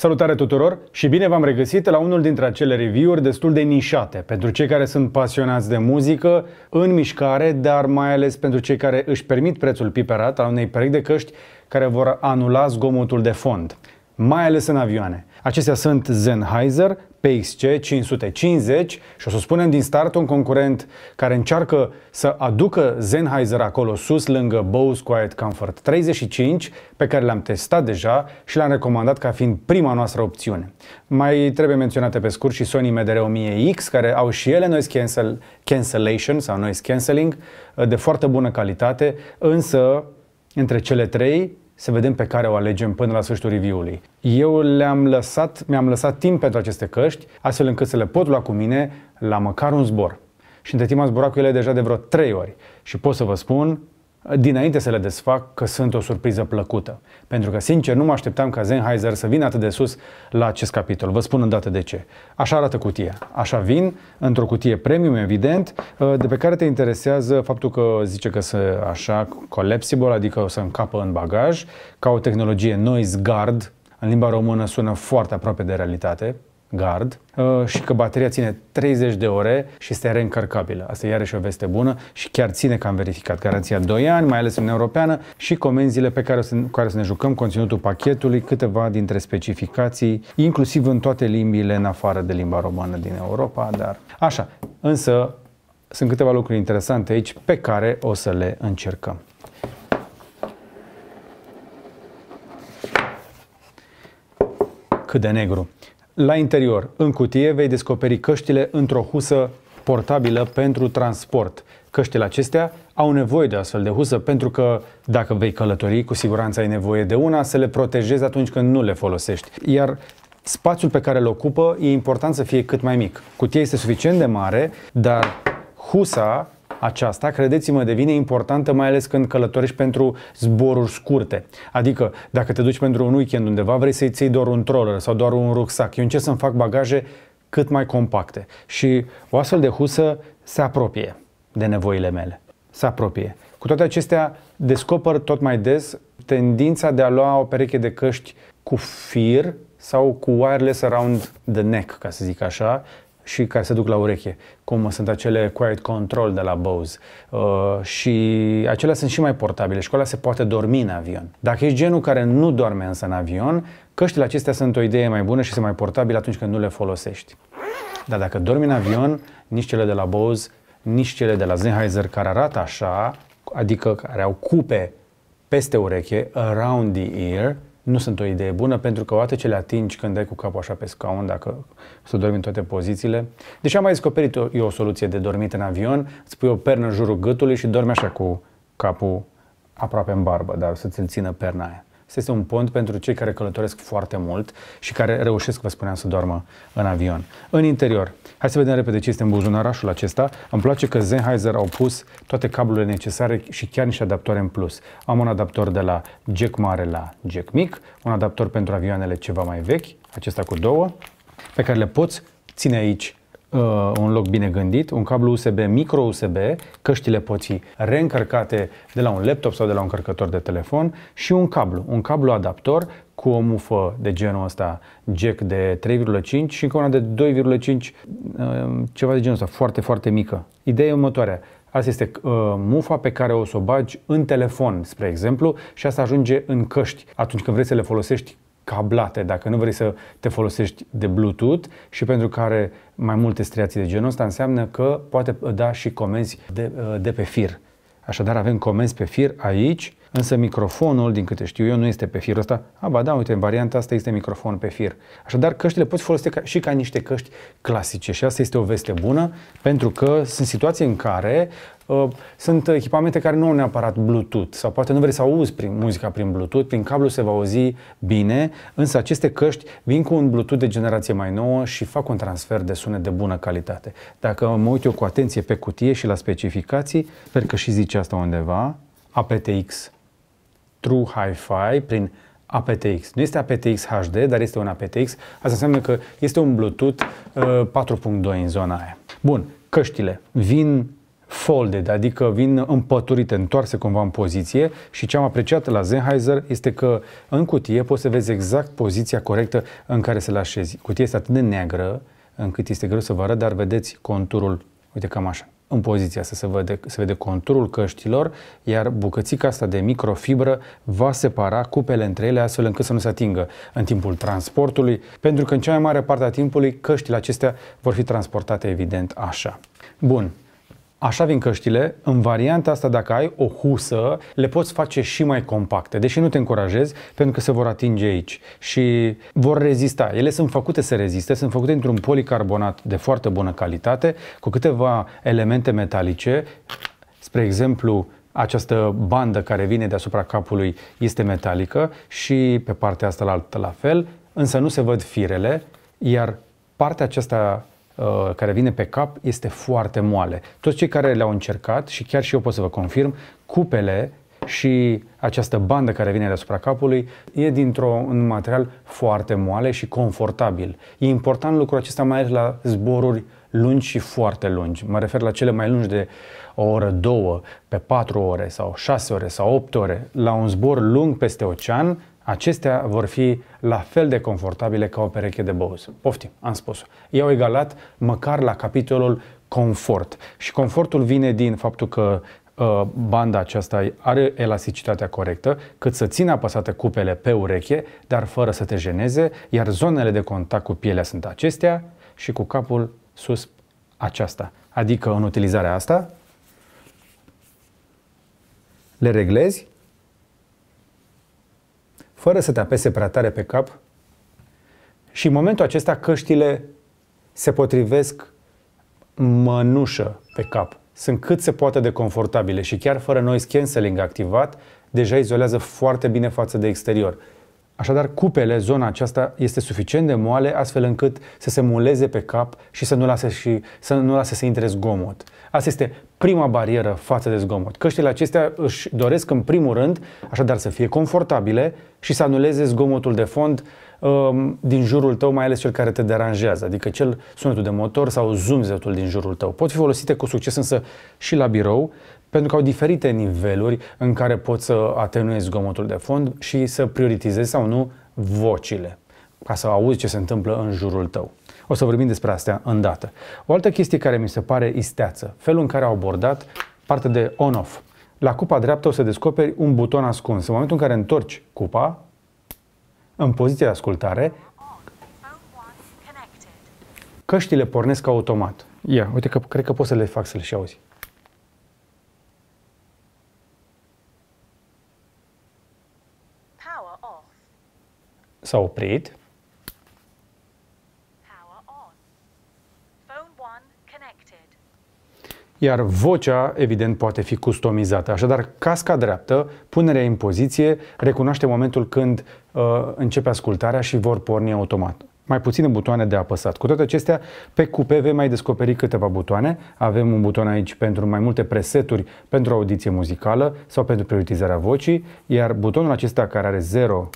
Salutare tuturor și bine v-am regăsit la unul dintre acele review-uri destul de nișate pentru cei care sunt pasionați de muzică, în mișcare, dar mai ales pentru cei care își permit prețul piperat al unei perechi de căști care vor anula zgomotul de fond, mai ales în avioane. Acestea sunt Sennheiser, PXC 550 și o să spunem din start un concurent care încearcă să aducă Sennheiser acolo sus lângă Bose Quiet Comfort 35 pe care l-am testat deja și l-am recomandat ca fiind prima noastră opțiune. Mai trebuie menționate pe scurt și Sony MDR1000X care au și ele noise cancel, cancellation sau noise cancelling de foarte bună calitate, însă între cele trei să vedem pe care o alegem până la sfârșitul review-ului. Eu le-am lăsat, mi-am lăsat timp pentru aceste căști, astfel încât să le pot lua cu mine la măcar un zbor. Și între timp am zburat cu ele deja de vreo 3 ori. Și pot să vă spun dinainte să le desfac că sunt o surpriză plăcută. Pentru că, sincer, nu mă așteptam ca Sennheiser să vină atât de sus la acest capitol. Vă spun îndată de ce. Așa arată cutia. Așa vin, într-o cutie premium, evident, uh, de pe care te interesează faptul că zice că sunt așa collapsible, adică o să încapă în bagaj, ca o tehnologie noise guard, în limba română sună foarte aproape de realitate, gard uh, și că bateria ține 30 de ore și este reîncărcabilă. Asta e iarăși o veste bună și chiar ține că am verificat garanția 2 ani, mai ales în Europeană și comenzile pe care o să, care o să ne jucăm, conținutul pachetului, câteva dintre specificații, inclusiv în toate limbile în afară de limba română din Europa, dar așa. Însă sunt câteva lucruri interesante aici pe care o să le încercăm. Cât de negru. La interior, în cutie, vei descoperi căștile într-o husă portabilă pentru transport. Căștile acestea au nevoie de astfel de husă pentru că dacă vei călători, cu siguranță ai nevoie de una să le protejezi atunci când nu le folosești. Iar spațiul pe care îl ocupă e important să fie cât mai mic. Cutia este suficient de mare, dar husa aceasta, credeți-mă, devine importantă mai ales când călătorești pentru zboruri scurte. Adică, dacă te duci pentru un weekend undeva, vrei să-i ții doar un troller sau doar un rucsac. Eu încerc să-mi fac bagaje cât mai compacte. Și o astfel de husă se apropie de nevoile mele. Se apropie. Cu toate acestea, descoper tot mai des tendința de a lua o pereche de căști cu fir sau cu wireless around the neck, ca să zic așa, și care se duc la ureche, cum sunt acele Quiet Control de la Bose. Uh, și acelea sunt și mai portabile. Și Școala se poate dormi în avion. Dacă ești genul care nu doarme însă în avion, căștile acestea sunt o idee mai bună și sunt mai portabile atunci când nu le folosești. Dar dacă dormi în avion, nici cele de la Bose, nici cele de la Sennheiser care arată așa, adică care au cupe peste ureche, around the ear, nu sunt o idee bună, pentru că odată ce le atingi când dai cu capul așa pe scaun, dacă să dormi în toate pozițiile, Deci am mai descoperit o, eu o soluție de dormit în avion, îți pui o pernă în jurul gâtului și dormi așa cu capul aproape în barbă, dar să-ți țină perna aia este un pont pentru cei care călătoresc foarte mult și care reușesc, vă spuneam, să doarmă în avion. În interior, hai să vedem repede ce este în buzunarașul acesta. Îmi place că Sennheiser au pus toate cablurile necesare și chiar niște adaptoare în plus. Am un adaptor de la jack mare la jack mic, un adaptor pentru avioanele ceva mai vechi, acesta cu două, pe care le poți ține aici uh, un loc bine gândit, un cablu USB, micro USB, căștile poți fi reîncărcate de la un laptop sau de la un încărcător de telefon și un cablu, un cablu adaptor cu o mufă de genul ăsta, jack de 3,5 și cu una de 2,5, uh, ceva de genul ăsta, foarte, foarte mică. Ideea e următoarea. Asta este uh, mufa pe care o să o bagi în telefon, spre exemplu, și asta ajunge în căști atunci când vrei să le folosești cablate, dacă nu vrei să te folosești de Bluetooth și pentru care mai multe striații de genul ăsta înseamnă că poate da și comenzi de, de pe fir. Așadar avem comenzi pe fir aici Însă microfonul, din câte știu eu, nu este pe fir. ăsta. A, ba da, uite, în varianta asta este microfon pe fir. Așadar, căștile poți folosi ca, și ca niște căști clasice și asta este o veste bună pentru că sunt situații în care uh, sunt echipamente care nu au neapărat Bluetooth sau poate nu vrei să auzi prin, muzica prin Bluetooth, prin cablu se va auzi bine, însă aceste căști vin cu un Bluetooth de generație mai nouă și fac un transfer de sunet de bună calitate. Dacă mă uit eu cu atenție pe cutie și la specificații, sper că și zice asta undeva, APTX True Hi-Fi prin aptX. Nu este aptX HD, dar este un aptX. Asta înseamnă că este un Bluetooth 4.2 uh, în zona aia. Bun, căștile vin folded, adică vin împăturite, întoarse cumva în poziție și ce am apreciat la Sennheiser este că în cutie poți să vezi exact poziția corectă în care să le așezi. Cutia este atât de neagră încât este greu să vă arăt, dar vedeți conturul, uite cam așa în poziția să se vede, se vede conturul căștilor, iar bucățica asta de microfibră va separa cupele între ele astfel încât să nu se atingă în timpul transportului, pentru că în cea mai mare parte a timpului căștile acestea vor fi transportate evident așa. Bun, Așa vin căștile, în varianta asta dacă ai o husă, le poți face și mai compacte, deși nu te încurajezi, pentru că se vor atinge aici și vor rezista. Ele sunt făcute să reziste, sunt făcute într un policarbonat de foarte bună calitate, cu câteva elemente metalice, spre exemplu această bandă care vine deasupra capului este metalică și pe partea asta la, la fel, însă nu se văd firele, iar partea aceasta Uh, care vine pe cap este foarte moale. Toți cei care le-au încercat, și chiar și eu pot să vă confirm, cupele și această bandă care vine deasupra capului e dintr-un material foarte moale și confortabil. E important lucrul acesta mai ales la zboruri lungi și foarte lungi. Mă refer la cele mai lungi de o oră, două, pe patru ore sau șase ore sau opt ore. La un zbor lung peste ocean, Acestea vor fi la fel de confortabile ca o pereche de Bose. Poftim, am spus-o. I-au egalat măcar la capitolul confort. Și confortul vine din faptul că uh, banda aceasta are elasticitatea corectă, cât să țină apăsate cupele pe ureche, dar fără să te jeneze, iar zonele de contact cu pielea sunt acestea și cu capul sus aceasta. Adică în utilizarea asta le reglezi fără să te apese prea tare pe cap și în momentul acesta căștile se potrivesc mănușă pe cap. Sunt cât se poate de confortabile și chiar fără noise cancelling activat, deja izolează foarte bine față de exterior. Așadar, cupele, zona aceasta, este suficient de moale astfel încât să se muleze pe cap și să nu lase, și, să, nu lase să intre zgomot. Asta este prima barieră față de zgomot. Căștile acestea își doresc în primul rând, așadar, să fie confortabile și să anuleze zgomotul de fond um, din jurul tău, mai ales cel care te deranjează, adică cel sunetul de motor sau zumzetul din jurul tău. Pot fi folosite cu succes însă și la birou, pentru că au diferite niveluri în care poți să atenuezi zgomotul de fond și să prioritizezi sau nu vocile, ca să auzi ce se întâmplă în jurul tău. O să vorbim despre astea îndată. O altă chestie care mi se pare isteață, felul în care au abordat partea de on-off. La cupa dreaptă o să descoperi un buton ascuns. În momentul în care întorci cupa, în poziție de ascultare, căștile pornesc automat. Ia, uite că cred că poți să le fac să le și auzi. s-a oprit. Iar vocea, evident, poate fi customizată. Așadar, casca dreaptă, punerea în poziție, recunoaște momentul când uh, începe ascultarea și vor porni automat mai puține butoane de apăsat. Cu toate acestea, pe cupe vei mai descoperi câteva butoane. Avem un buton aici pentru mai multe preseturi pentru audiție muzicală sau pentru prioritizarea vocii, iar butonul acesta care are 0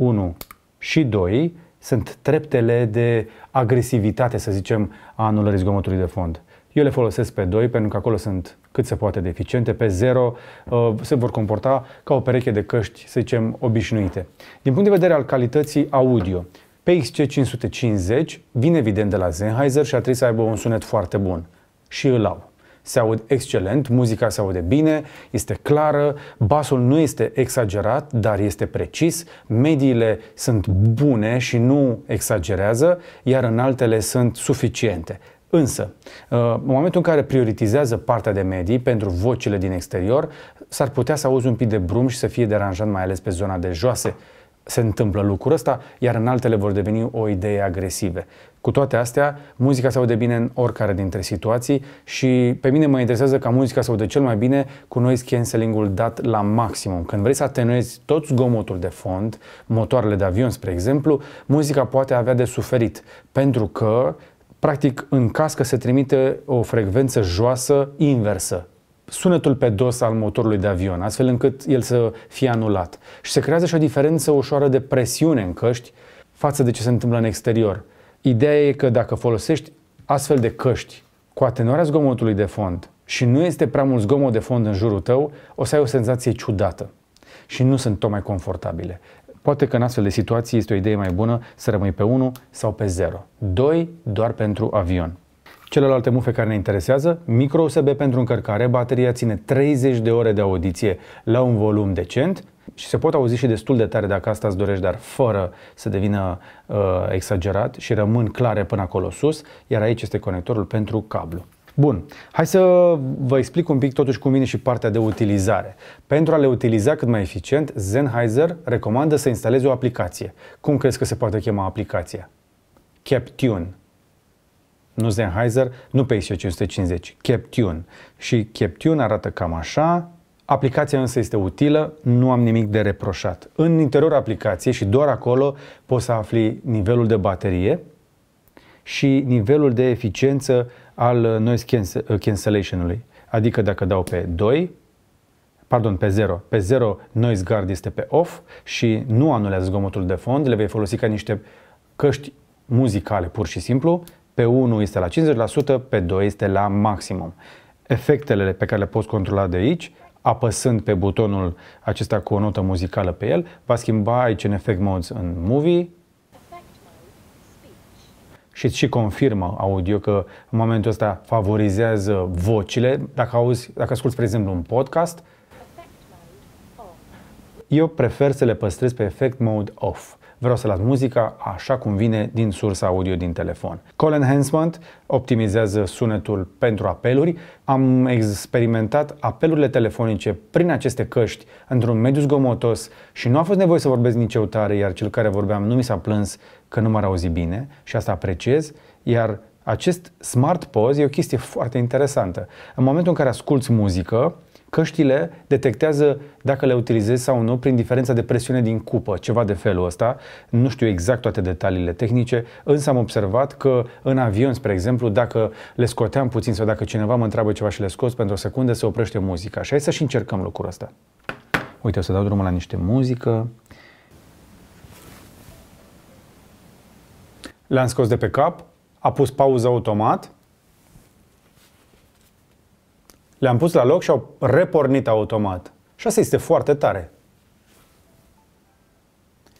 1 și 2 sunt treptele de agresivitate, să zicem, a anulării zgomotului de fond. Eu le folosesc pe 2 pentru că acolo sunt cât se poate de eficiente, pe 0 uh, se vor comporta ca o pereche de căști, să zicem, obișnuite. Din punct de vedere al calității audio, PXC550 vine evident de la Sennheiser și ar trebui să aibă un sunet foarte bun și îl au se aud excelent, muzica se aude bine, este clară, basul nu este exagerat, dar este precis, mediile sunt bune și nu exagerează, iar în altele sunt suficiente. Însă, uh, în momentul în care prioritizează partea de medii pentru vocile din exterior, s-ar putea să auzi un pic de brum și să fie deranjat, mai ales pe zona de joase se întâmplă lucrul ăsta, iar în altele vor deveni o idee agresive. Cu toate astea, muzica se aude bine în oricare dintre situații și pe mine mă interesează ca muzica se aude cel mai bine cu noise cancelling-ul dat la maximum. Când vrei să atenuezi tot zgomotul de fond, motoarele de avion, spre exemplu, muzica poate avea de suferit, pentru că practic în cască se trimite o frecvență joasă inversă sunetul pe dos al motorului de avion, astfel încât el să fie anulat. Și se creează și o diferență ușoară de presiune în căști față de ce se întâmplă în exterior. Ideea e că dacă folosești astfel de căști cu atenuarea zgomotului de fond și nu este prea mult zgomot de fond în jurul tău, o să ai o senzație ciudată și nu sunt tocmai confortabile. Poate că în astfel de situații este o idee mai bună să rămâi pe 1 sau pe 0. 2 doar pentru avion. Celelalte mufe care ne interesează, micro USB pentru încărcare, bateria ține 30 de ore de audiție la un volum decent și se pot auzi și destul de tare dacă asta îți dorești, dar fără să devină uh, exagerat și rămân clare până acolo sus, iar aici este conectorul pentru cablu. Bun, hai să vă explic un pic totuși cum vine și partea de utilizare. Pentru a le utiliza cât mai eficient, Sennheiser recomandă să instalezi o aplicație. Cum crezi că se poate chema aplicația? CapTune nu Sennheiser, nu pe 550 Captune. Și Captune arată cam așa, Aplicația însă este utilă, nu am nimic de reproșat. În interiorul aplicației și doar acolo poți să afli nivelul de baterie și nivelul de eficiență al noise uh, cancellation-ului. Adică dacă dau pe 2, pardon, pe 0, pe 0 noise guard este pe off și nu anulează zgomotul de fond, le vei folosi ca niște căști muzicale pur și simplu pe 1 este la 50%, pe 2 este la maximum. Efectele pe care le poți controla de aici, apăsând pe butonul acesta cu o notă muzicală pe el, va schimba aici în Effect Modes în Movie, și îți și confirmă audio că în momentul ăsta favorizează vocile. Dacă, auzi, dacă asculti, spre exemplu, un podcast, eu prefer să le păstrez pe Effect Mode Off. Vreau să las muzica așa cum vine din sursa audio din telefon. Call Enhancement optimizează sunetul pentru apeluri. Am experimentat apelurile telefonice prin aceste căști într-un mediu zgomotos și nu a fost nevoie să vorbesc nici eu tare, iar cel care vorbeam nu mi s-a plâns că nu m-ar auzi bine și asta apreciez, iar acest smart pause e o chestie foarte interesantă. În momentul în care asculți muzică, Căștile detectează dacă le utilizezi sau nu prin diferența de presiune din cupă, ceva de felul ăsta. Nu știu exact toate detaliile tehnice, însă am observat că în avion, spre exemplu, dacă le scoteam puțin sau dacă cineva mă întreabă ceva și le scos pentru o secundă, se oprește muzica. Și hai să și încercăm lucrul ăsta. Uite, o să dau drumul la niște muzică. L-am scos de pe cap, a pus pauză automat le-am pus la loc și au repornit automat. Și asta este foarte tare.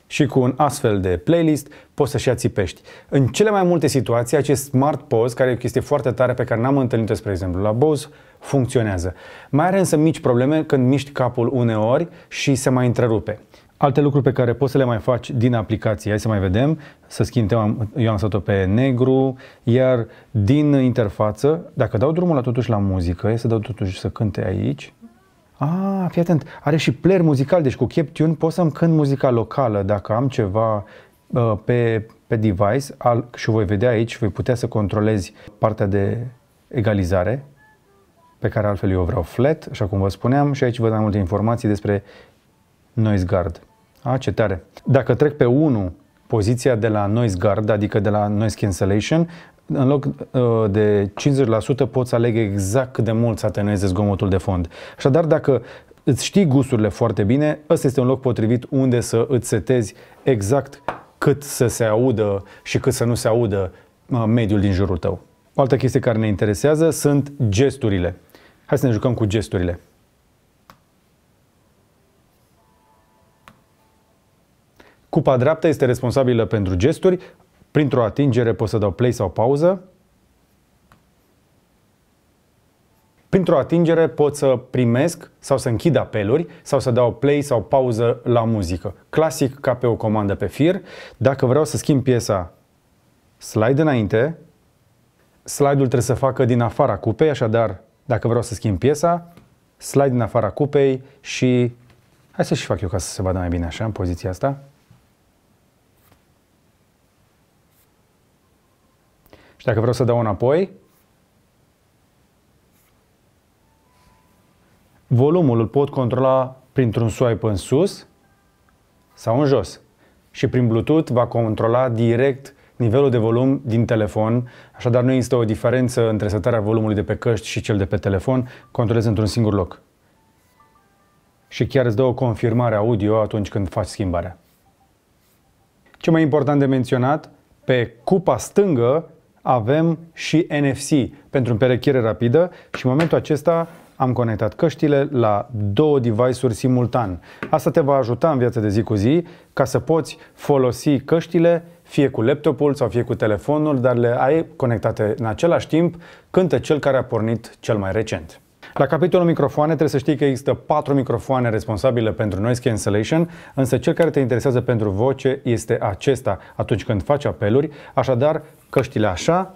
Și cu un astfel de playlist poți să-și ațipești. În cele mai multe situații, acest Smart Pause, care e o chestie foarte tare pe care n-am întâlnit-o, spre exemplu, la Bose, funcționează. Mai are însă mici probleme când miști capul uneori și se mai întrerupe. Alte lucruri pe care poți să le mai faci din aplicație, hai să mai vedem, să schimb tema, eu am lăsat-o pe negru, iar din interfață, dacă dau drumul la totuși la muzică, e să dau totuși să cânte aici, Ah, fii atent, are și player muzical, deci cu Captune pot să-mi cânt muzica locală dacă am ceva uh, pe, pe device al, și voi vedea aici, voi putea să controlezi partea de egalizare pe care altfel eu vreau flat, așa cum vă spuneam, și aici vă dau multe informații despre Noise Guard. A, ce tare. Dacă trec pe 1, poziția de la noise guard, adică de la noise cancellation, în loc uh, de 50% poți alege exact cât de mult să atenueze zgomotul de fond. Așadar, dacă îți știi gusturile foarte bine, ăsta este un loc potrivit unde să îți setezi exact cât să se audă și cât să nu se audă uh, mediul din jurul tău. O altă chestie care ne interesează sunt gesturile. Hai să ne jucăm cu gesturile. Cupa dreaptă este responsabilă pentru gesturi. Printr-o atingere pot să dau play sau pauză. Printr-o atingere pot să primesc sau să închid apeluri sau să dau play sau pauză la muzică. Clasic ca pe o comandă pe fir. Dacă vreau să schimb piesa, slide înainte. Slide-ul trebuie să facă din afara cupei, așadar, dacă vreau să schimb piesa, slide din afara cupei și... Hai să și fac eu ca să se vadă mai bine așa, în poziția asta. Și dacă vreau să dau înapoi, volumul îl pot controla printr-un swipe în sus sau în jos. Și prin Bluetooth va controla direct nivelul de volum din telefon, așadar nu există o diferență între setarea volumului de pe căști și cel de pe telefon, controlez într-un singur loc. Și chiar îți dă o confirmare audio atunci când faci schimbarea. Ce mai important de menționat, pe cupa stângă avem și NFC pentru împerechiere rapidă și în momentul acesta am conectat căștile la două device-uri simultan. Asta te va ajuta în viața de zi cu zi ca să poți folosi căștile fie cu laptopul sau fie cu telefonul, dar le ai conectate în același timp când cel care a pornit cel mai recent. La capitolul microfoane trebuie să știi că există patru microfoane responsabile pentru noise cancellation, însă cel care te interesează pentru voce este acesta atunci când faci apeluri, așadar căștile așa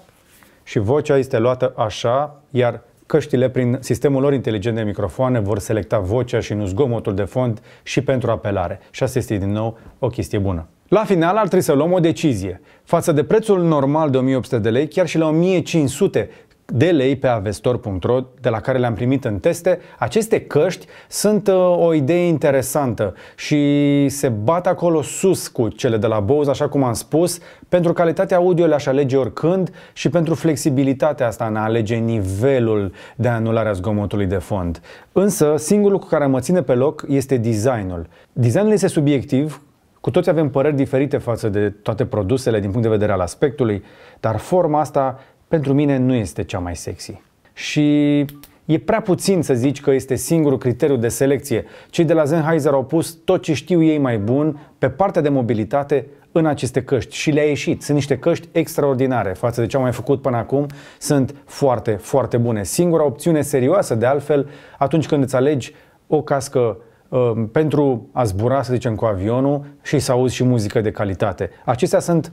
și vocea este luată așa, iar căștile prin sistemul lor inteligent de microfoane vor selecta vocea și nu zgomotul de fond și pentru apelare. Și asta este din nou o chestie bună. La final ar trebui să luăm o decizie. Față de prețul normal de 1800 de lei, chiar și la 1500, de lei pe avestor.ro de la care le-am primit în teste, aceste căști sunt uh, o idee interesantă și se bat acolo sus cu cele de la Bose, așa cum am spus, pentru calitatea audio le-aș alege oricând și pentru flexibilitatea asta în a alege nivelul de anulare a zgomotului de fond. Însă, singurul cu care mă ține pe loc este designul. Designul este subiectiv, cu toți avem păreri diferite față de toate produsele din punct de vedere al aspectului, dar forma asta pentru mine nu este cea mai sexy. Și e prea puțin să zici că este singurul criteriu de selecție. Cei de la Sennheiser au pus tot ce știu ei mai bun pe partea de mobilitate în aceste căști și le-a ieșit. Sunt niște căști extraordinare față de ce am mai făcut până acum. Sunt foarte, foarte bune. Singura opțiune serioasă, de altfel, atunci când îți alegi o cască uh, pentru a zbura, să zicem, cu avionul și să auzi și muzică de calitate. Acestea sunt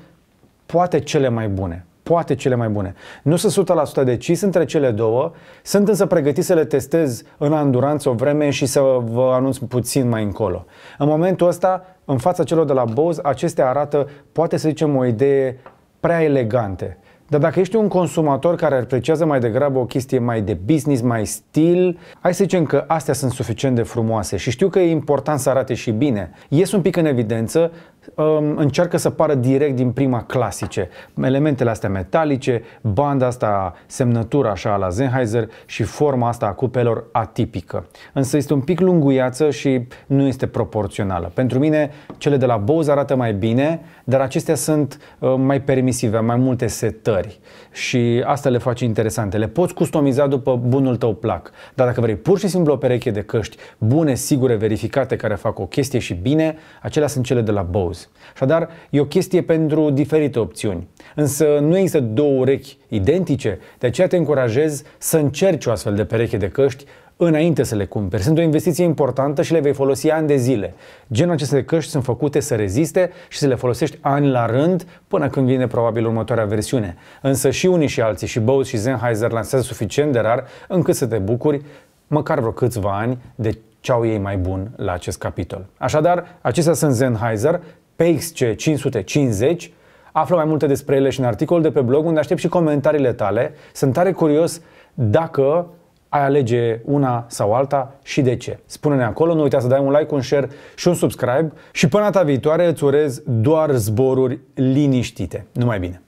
poate cele mai bune poate cele mai bune. Nu sunt 100% decis între cele două, sunt însă pregătit să le testez în anduranță o vreme și să vă anunț puțin mai încolo. În momentul ăsta, în fața celor de la Bose, acestea arată, poate să zicem, o idee prea elegante. Dar dacă ești un consumator care apreciază mai degrabă o chestie mai de business, mai stil, hai să zicem că astea sunt suficient de frumoase și știu că e important să arate și bine. Ies un pic în evidență Um, încearcă să pară direct din prima clasice. Elementele astea metalice, banda asta, semnătura așa la Sennheiser și forma asta a cupelor atipică. Însă este un pic lunguiață și nu este proporțională. Pentru mine, cele de la Bose arată mai bine, dar acestea sunt uh, mai permisive, mai multe setări și asta le face interesante. Le poți customiza după bunul tău plac, dar dacă vrei pur și simplu o pereche de căști bune, sigure, verificate, care fac o chestie și bine, acelea sunt cele de la Bose auzi. Așadar, e o chestie pentru diferite opțiuni. Însă nu există două urechi identice, de aceea te încurajez să încerci o astfel de pereche de căști înainte să le cumperi. Sunt o investiție importantă și le vei folosi ani de zile. Genul acestei căști sunt făcute să reziste și să le folosești ani la rând până când vine probabil următoarea versiune. Însă și unii și alții, și Bose și Sennheiser lansează suficient de rar încât să te bucuri măcar vreo câțiva ani de ce au ei mai bun la acest capitol. Așadar, acestea sunt Sennheiser, PXC 550. Află mai multe despre ele și în articol de pe blog, unde aștept și comentariile tale. Sunt tare curios dacă ai alege una sau alta și de ce. Spune-ne acolo, nu uita să dai un like, un share și un subscribe și până data viitoare îți urez doar zboruri liniștite. Numai bine!